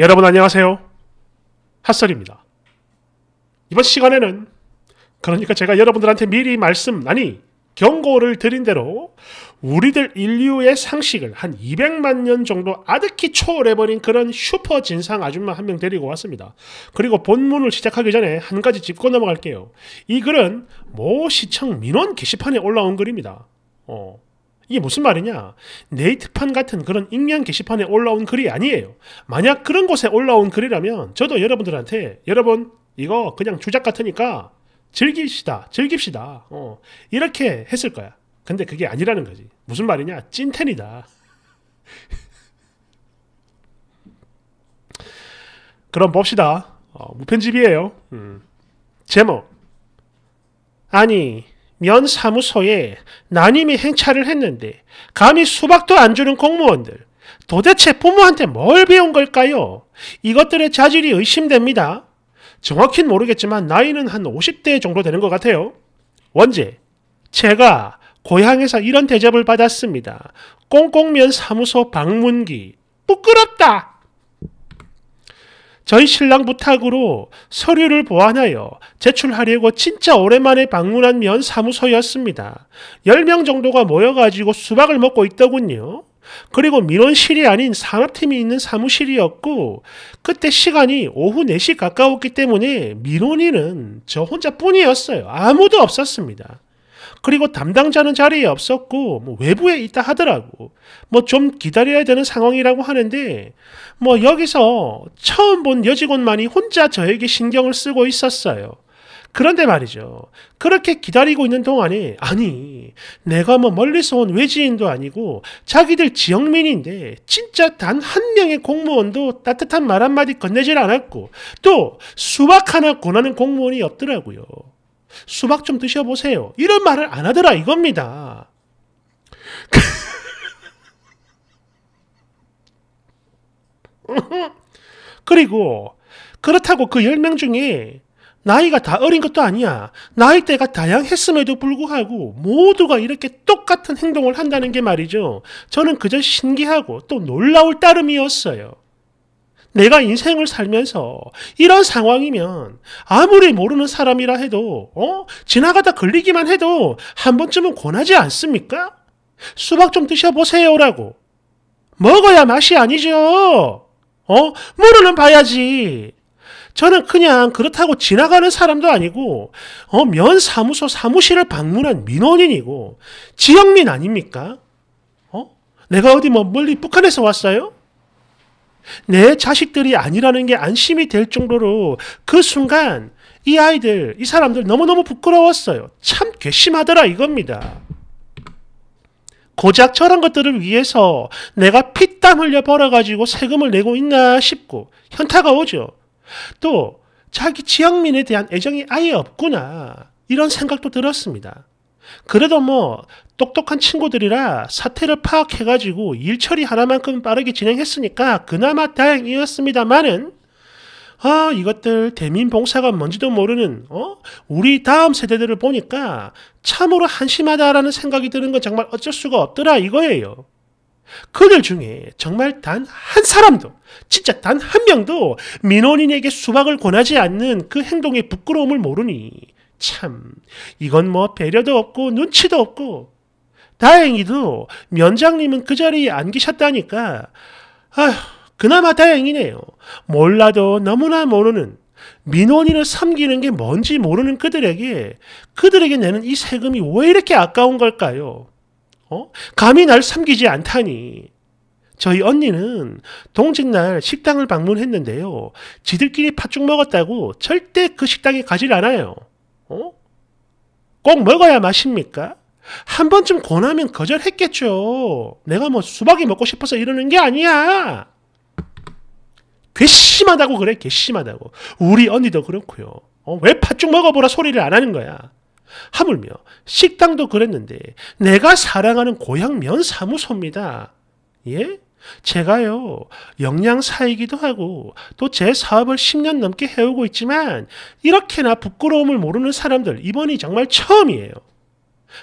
여러분 안녕하세요. 핫설입니다. 이번 시간에는 그러니까 제가 여러분들한테 미리 말씀, 아니 경고를 드린 대로 우리들 인류의 상식을 한 200만 년 정도 아득히 초월해버린 그런 슈퍼 진상 아줌마 한 명 데리고 왔습니다. 그리고 본문을 시작하기 전에 한 가지 짚고 넘어갈게요. 이 글은 모 시청 민원 게시판에 올라온 글입니다. 어. 이게 무슨 말이냐? 네이트판 같은 그런 익명 게시판에 올라온 글이 아니에요. 만약 그런 곳에 올라온 글이라면 저도 여러분들한테 여러분 이거 그냥 주작 같으니까 즐기시다 즐깁시다. 어, 이렇게 했을 거야. 근데 그게 아니라는 거지. 무슨 말이냐? 찐텐이다. 그럼 봅시다. 어, 무편집이에요. 음. 제목. 아니, 면 사무소에 난임이 행차를 했는데 감히 수박도 안 주는 공무원들 도대체 부모한테 뭘 배운 걸까요? 이것들의 자질이 의심됩니다. 정확히 모르겠지만 나이는 한 50대 정도 되는 것 같아요. 원제, 제가 고향에서 이런 대접을 받았습니다. 꽁꽁면 사무소 방문기, 부끄럽다! 저희 신랑 부탁으로 서류를 보완하여 제출하려고 진짜 오랜만에 방문한 면 사무소였습니다. 10명 정도가 모여가지고 수박을 먹고 있더군요. 그리고 민원실이 아닌 산업팀이 있는 사무실이었고 그때 시간이 오후 4시 가까웠기 때문에 민원인은 저 혼자뿐이었어요. 아무도 없었습니다. 그리고 담당자는 자리에 없었고 뭐 외부에 있다 하더라고. 뭐 좀 기다려야 되는 상황이라고 하는데 뭐 여기서 처음 본 여직원만이 혼자 저에게 신경을 쓰고 있었어요. 그런데 말이죠. 그렇게 기다리고 있는 동안에, 아니, 내가 뭐 멀리서 온 외지인도 아니고, 자기들 지역민인데, 진짜 단 한 명의 공무원도 따뜻한 말 한마디 건네질 않았고, 또, 수박 하나 권하는 공무원이 없더라고요. 수박 좀 드셔보세요. 이런 말을 안 하더라 이겁니다. 그리고 그렇다고 그 10명 중에 나이가 다 어린 것도 아니야. 나이대가 다양했음에도 불구하고 모두가 이렇게 똑같은 행동을 한다는 게 말이죠. 저는 그저 신기하고 또 놀라울 따름이었어요. 내가 인생을 살면서 이런 상황이면 아무리 모르는 사람이라 해도 어? 지나가다 걸리기만 해도 한 번쯤은 권하지 않습니까? 수박 좀 드셔보세요라고. 먹어야 맛이 아니죠. 어? 물어는 봐야지. 저는 그냥 그렇다고 지나가는 사람도 아니고 어, 면 사무소 사무실을 방문한 민원인이고 지역민 아닙니까? 어? 내가 어디 뭐 멀리 북한에서 왔어요? 내 자식들이 아니라는 게 안심이 될 정도로 그 순간 이 아이들, 이 사람들 너무너무 부끄러웠어요. 참 괘씸하더라 이겁니다. 고작 저런 것들을 위해서 내가 피땀 흘려 벌어가지고 세금을 내고 있나 싶고 현타가 오죠. 또 자기 지역민에 대한 애정이 아예 없구나 이런 생각도 들었습니다. 그래도 뭐 똑똑한 친구들이라 사태를 파악해가지고 일 처리 하나만큼 빠르게 진행했으니까 그나마 다행이었습니다만은 아 어, 이것들 대민 봉사가 뭔지도 모르는 어 우리 다음 세대들을 보니까 참으로 한심하다라는 생각이 드는 건 정말 어쩔 수가 없더라 이거예요. 그들 중에 정말 단 한 사람도, 진짜 단 한 명도 민원인에게 수박을 권하지 않는 그 행동의 부끄러움을 모르니 참, 이건 뭐 배려도 없고 눈치도 없고. 다행히도 면장님은 그 자리에 안 계셨다니까. 아휴, 그나마 다행이네요. 몰라도 너무나 모르는 민원인을 섬기는 게 뭔지 모르는 그들에게 그들에게 내는 이 세금이 왜 이렇게 아까운 걸까요? 어? 감히 날 섬기지 않다니. 저희 언니는 동짓날 식당을 방문했는데요. 지들끼리 팥죽 먹었다고 절대 그 식당에 가질 않아요. 어? 꼭 먹어야 맛입니까? 한 번쯤 권하면 거절했겠죠. 내가 뭐 수박이 먹고 싶어서 이러는 게 아니야. 괘씸하다고 그래, 괘씸하다고. 우리 언니도 그렇고요. 어, 왜 팥죽 먹어보라 소리를 안 하는 거야? 하물며 식당도 그랬는데 내가 사랑하는 고향 면 사무소입니다. 예? 제가요, 영양사이기도 하고, 또 제 사업을 10년 넘게 해오고 있지만, 이렇게나 부끄러움을 모르는 사람들, 이번이 정말 처음이에요.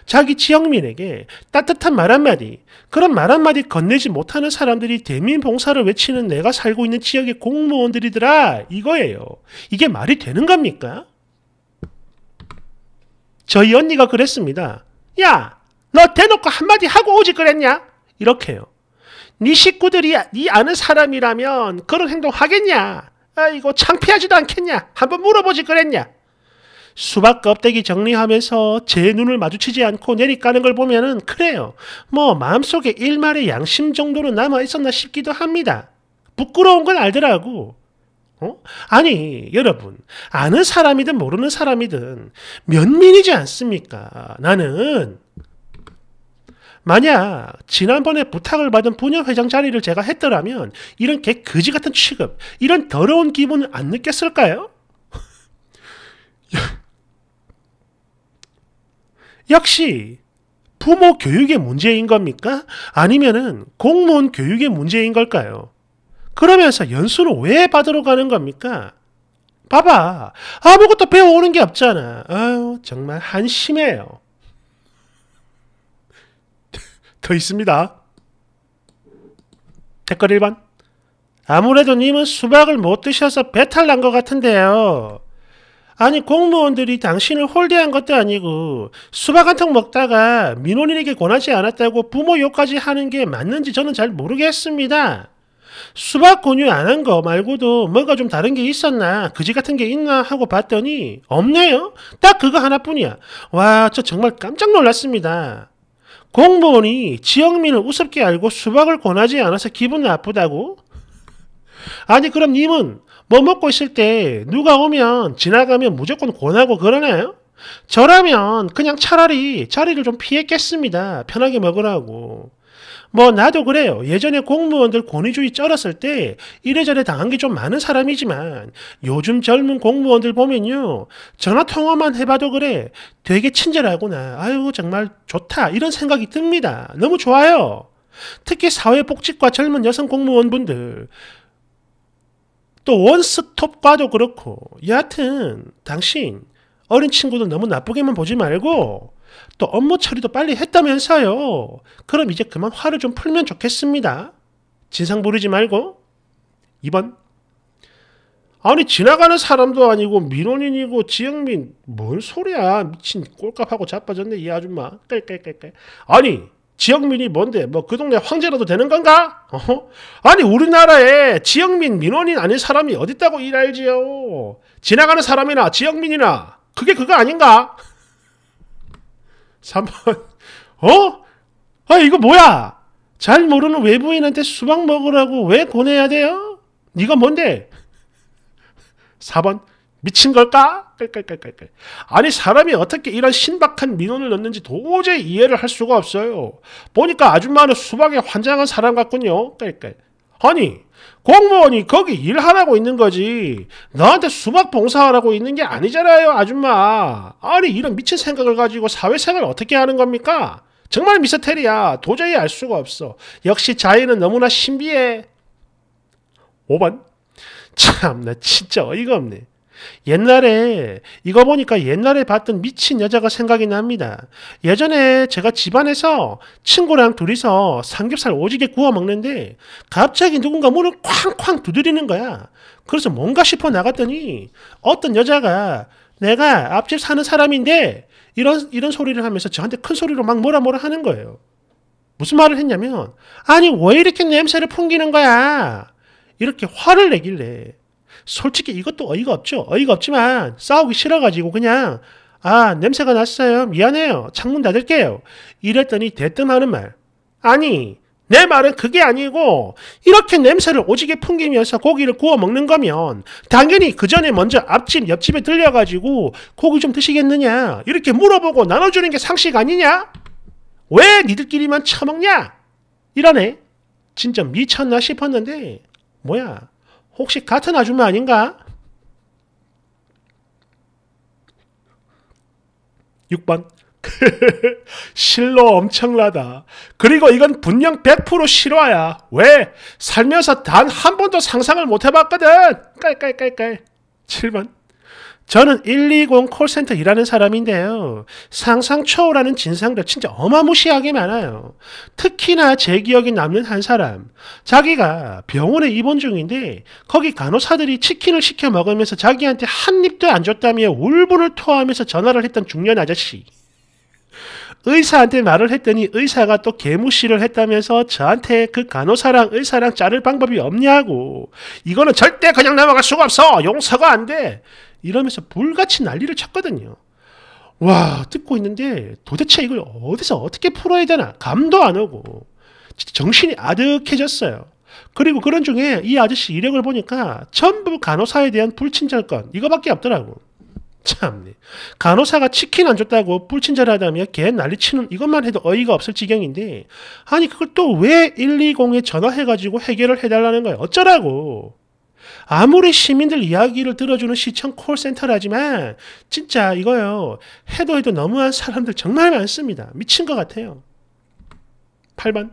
자기 지역민에게 따뜻한 말 한마디, 그런 말 한마디 건네지 못하는 사람들이 대민 봉사를 외치는 내가 살고 있는 지역의 공무원들이더라, 이거예요. 이게 말이 되는 겁니까? 저희 언니가 그랬습니다. 야, 너 대놓고 한마디 하고 오지 그랬냐? 이렇게요. 네 식구들이 네 아는 사람이라면 그런 행동 하겠냐? 아이고 창피하지도 않겠냐? 한번 물어보지 그랬냐? 수박 껍데기 정리하면서 제 눈을 마주치지 않고 내리까는 걸 보면은 그래요. 뭐 마음속에 일말의 양심 정도는 남아 있었나 싶기도 합니다. 부끄러운 건 알더라고. 어? 아니, 여러분, 아는 사람이든 모르는 사람이든 면민이지 않습니까? 나는 만약 지난번에 부탁을 받은 부녀 회장 자리를 제가 했더라면 이런 개그지 같은 취급, 이런 더러운 기분을 안 느꼈을까요? 역시 부모 교육의 문제인 겁니까? 아니면은 공무원 교육의 문제인 걸까요? 그러면서 연수를 왜 받으러 가는 겁니까? 봐봐. 아무것도 배워오는 게 없잖아. 아유, 정말 한심해요. 더 있습니다. 댓글 1번 아무래도 님은 수박을 못 드셔서 배탈 난 것 같은데요. 아니 공무원들이 당신을 홀대한 것도 아니고 수박 한 통 먹다가 민원인에게 권하지 않았다고 부모 욕까지 하는 게 맞는지 저는 잘 모르겠습니다. 수박 권유 안 한 거 말고도 뭐가좀 다른 게 있었나 그지 같은 게 있나 하고 봤더니 없네요. 딱 그거 하나뿐이야. 와 저 정말 깜짝 놀랐습니다. 공무원이 지영민을 우습게 알고 수박을 권하지 않아서 기분 나쁘다고? 아니 그럼 님은 뭐 먹고 있을 때 누가 오면 지나가면 무조건 권하고 그러나요? 저라면 그냥 차라리 자리를 좀 피했겠습니다. 편하게 먹으라고. 뭐 나도 그래요. 예전에 공무원들 권위주의 쩔었을 때 이래저래 당한 게 좀 많은 사람이지만 요즘 젊은 공무원들 보면요. 전화 통화만 해봐도 그래. 되게 친절하구나. 아유 정말 좋다. 이런 생각이 듭니다. 너무 좋아요. 특히 사회복지과 젊은 여성 공무원분들 또 원스톱과도 그렇고 여하튼 당신 어린 친구들 너무 나쁘게만 보지 말고 또 업무 처리도 빨리 했다면서요. 그럼 이제 그만 화를 좀 풀면 좋겠습니다. 진상 부리지 말고. 2번. 아니 지나가는 사람도 아니고 민원인이고 지역민뭔 소리야 미친 꼴값하고 자빠졌네 이 아줌마 깔깔깔깔 아니 지역민이 뭔데 뭐 그 동네 황제라도 되는 건가? 어허? 아니 우리나라에 지역민 민원인 아닌 사람이 어딨다고 일알지요 지나가는 사람이나 지역민이나 그게 그거 아닌가? 3번 어? 아 이거 뭐야? 잘 모르는 외부인한테 수박 먹으라고 왜 보내야 돼요? 네가 뭔데? 4번 미친 걸까? 깔깔깔깔깔. 아니 사람이 어떻게 이런 신박한 민원을 넣는지 도저히 이해를 할 수가 없어요. 보니까 아줌마는 수박에 환장한 사람 같군요. 깔깔. 아니 공무원이 거기 일하라고 있는 거지. 너한테 수박 봉사하라고 있는 게 아니잖아요, 아줌마. 아니, 이런 미친 생각을 가지고 사회생활 어떻게 하는 겁니까? 정말 미스테리야. 도저히 알 수가 없어. 역시 자유는 너무나 신비해. 5번. 참, 나 진짜 어이가 없네. 옛날에 이거 보니까 옛날에 봤던 미친 여자가 생각이 납니다. 예전에 제가 집안에서 친구랑 둘이서 삼겹살 오지게 구워 먹는데 갑자기 누군가 문을 쾅쾅 두드리는 거야. 그래서 뭔가 싶어 나갔더니 어떤 여자가 내가 앞집 사는 사람인데 이런 이런 소리를 하면서 저한테 큰 소리로 막 뭐라 뭐라 하는 거예요. 무슨 말을 했냐면 아니 왜 이렇게 냄새를 풍기는 거야? 이렇게 화를 내길래 솔직히 이것도 어이가 없죠. 어이가 없지만 싸우기 싫어가지고 그냥 아 냄새가 났어요. 미안해요. 창문 닫을게요. 이랬더니 대뜸 하는 말 아니 내 말은 그게 아니고 이렇게 냄새를 오지게 풍기면서 고기를 구워 먹는 거면 당연히 그 전에 먼저 앞집 옆집에 들려가지고 고기 좀 드시겠느냐 이렇게 물어보고 나눠주는 게 상식 아니냐? 왜 니들끼리만 처먹냐? 이러네. 진짜 미쳤나 싶었는데 뭐야 혹시 같은 아줌마 아닌가? 6번. 실로 엄청나다. 그리고 이건 분명 100% 실화야. 왜? 살면서 단 한 번도 상상을 못 해봤거든. 깔깔깔깔. 7번. 저는 120 콜센터 일하는 사람인데요. 상상 초월하는 진상들 진짜 어마무시하게 많아요. 특히나 제 기억에 남는 한 사람. 자기가 병원에 입원 중인데 거기 간호사들이 치킨을 시켜 먹으면서 자기한테 한 입도 안 줬다며 울분을 토하면서 전화를 했던 중년 아저씨. 의사한테 말을 했더니 의사가 또 개무시를 했다면서 저한테 그 간호사랑 의사랑 자를 방법이 없냐고. 이거는 절대 그냥 넘어갈 수가 없어. 용서가 안 돼. 이러면서 불같이 난리를 쳤거든요. 와 듣고 있는데 도대체 이걸 어디서 어떻게 풀어야 되나 감도 안 오고 정신이 아득해졌어요. 그리고 그런 중에 이 아저씨 이력을 보니까 전부 간호사에 대한 불친절건 이거밖에 없더라고. 참 네. 간호사가 치킨 안 줬다고 불친절하다며 걔 난리치는 이것만 해도 어이가 없을 지경인데 아니 그걸 또 왜 120에 전화해가지고 해결을 해달라는 거야 어쩌라고 아무리 시민들 이야기를 들어주는 시청 콜센터라지만 진짜 이거요. 해도 해도 너무한 사람들 정말 많습니다. 미친 것 같아요. 8번.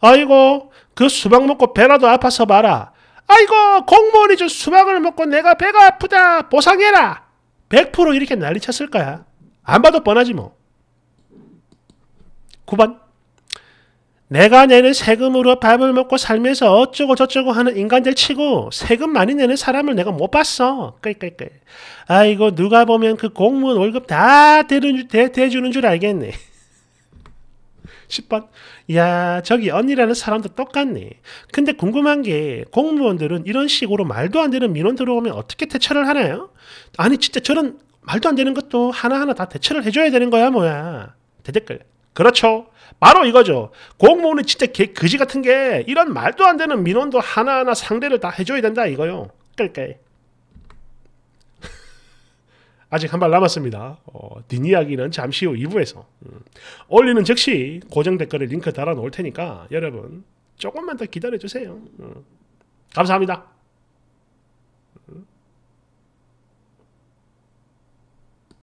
아이고 그 수박 먹고 배라도 아파서 봐라. 아이고 공무원이 준 수박을 먹고 내가 배가 아프다 보상해라. 100% 이렇게 난리 쳤을 거야. 안 봐도 뻔하지 뭐. 9번. 내가 내는 세금으로 밥을 먹고 살면서 어쩌고 저쩌고 하는 인간들 치고 세금 많이 내는 사람을 내가 못 봤어. 끌끌끌. 아이고 누가 보면 그 공무원 월급 다대는 대, 대주는 줄 알겠네. 10번. 야, 저기 언니라는 사람도 똑같네. 근데 궁금한 게 공무원들은 이런 식으로 말도 안 되는 민원 들어오면 어떻게 대처를 하나요? 아니 진짜 저런 말도 안 되는 것도 하나하나 다 대처를 해줘야 되는 거야 뭐야. 대댓글. 그렇죠. 바로 이거죠. 공무원이 진짜 개 거지 같은 게 이런 말도 안 되는 민원도 하나하나 상대를 다 해줘야 된다 이거요. 그러 그러니까. 아직 한 발 남았습니다. 어, 뒷 이야기는 잠시 후 2부에서 음. 올리는 즉시 고정 댓글에 링크 달아 놓을 테니까 여러분 조금만 더 기다려 주세요. 음. 감사합니다.